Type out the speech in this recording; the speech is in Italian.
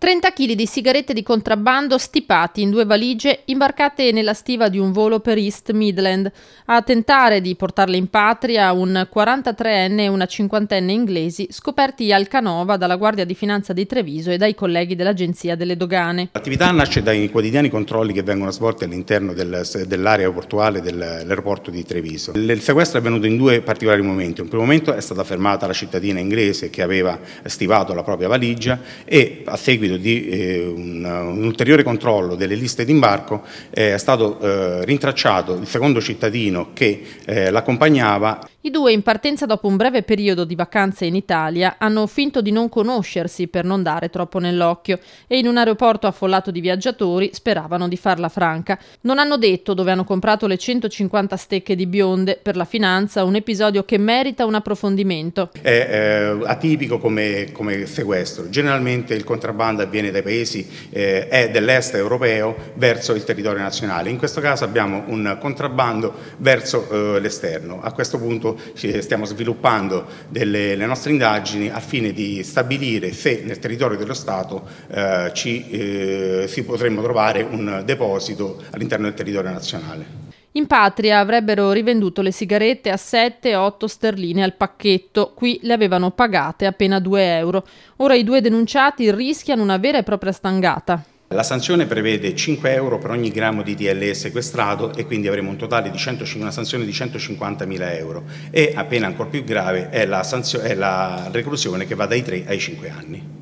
30 kg di sigarette di contrabbando stipati in due valigie imbarcate nella stiva di un volo per East Midland. A tentare di portarle in patria un 43enne e una 50enne inglesi scoperti al Canova dalla Guardia di Finanza di Treviso e dai colleghi dell'Agenzia delle Dogane. L'attività nasce dai quotidiani controlli che vengono svolti all'interno dell'area portuale dell'aeroporto di Treviso. Il sequestro è avvenuto in due particolari momenti. In primo momento è stata fermata la cittadina inglese che aveva stivato la propria valigia e a seguito seguito di eh, un, un, ulteriore controllo delle liste d'imbarco eh, è stato eh, rintracciato il secondo cittadino che eh, l'accompagnava. I due in partenza dopo un breve periodo di vacanze in Italia hanno finto di non conoscersi per non dare troppo nell'occhio e in un aeroporto affollato di viaggiatori speravano di farla franca. Non hanno detto dove hanno comprato le 150 stecche di bionde per la finanza, un episodio che merita un approfondimento. È eh, atipico come, come sequestro. Generalmente il contrabbando domanda avviene dai paesi eh, dell'est europeo verso il territorio nazionale. In questo caso abbiamo un contrabbando verso eh, l'esterno. A questo punto stiamo sviluppando delle, le nostre indagini al fine di stabilire se nel territorio dello Stato eh, ci, eh, si potremmo trovare un deposito all'interno del territorio nazionale. In patria avrebbero rivenduto le sigarette a 7-8 sterline al pacchetto, qui le avevano pagate appena 2 euro. Ora i due denunciati rischiano una vera e propria stangata. La sanzione prevede 5 euro per ogni grammo di DLE sequestrato e quindi avremo un totale di 100, una sanzione di 150.000 euro e appena ancora più grave è la, è la reclusione che va dai 3 ai 5 anni.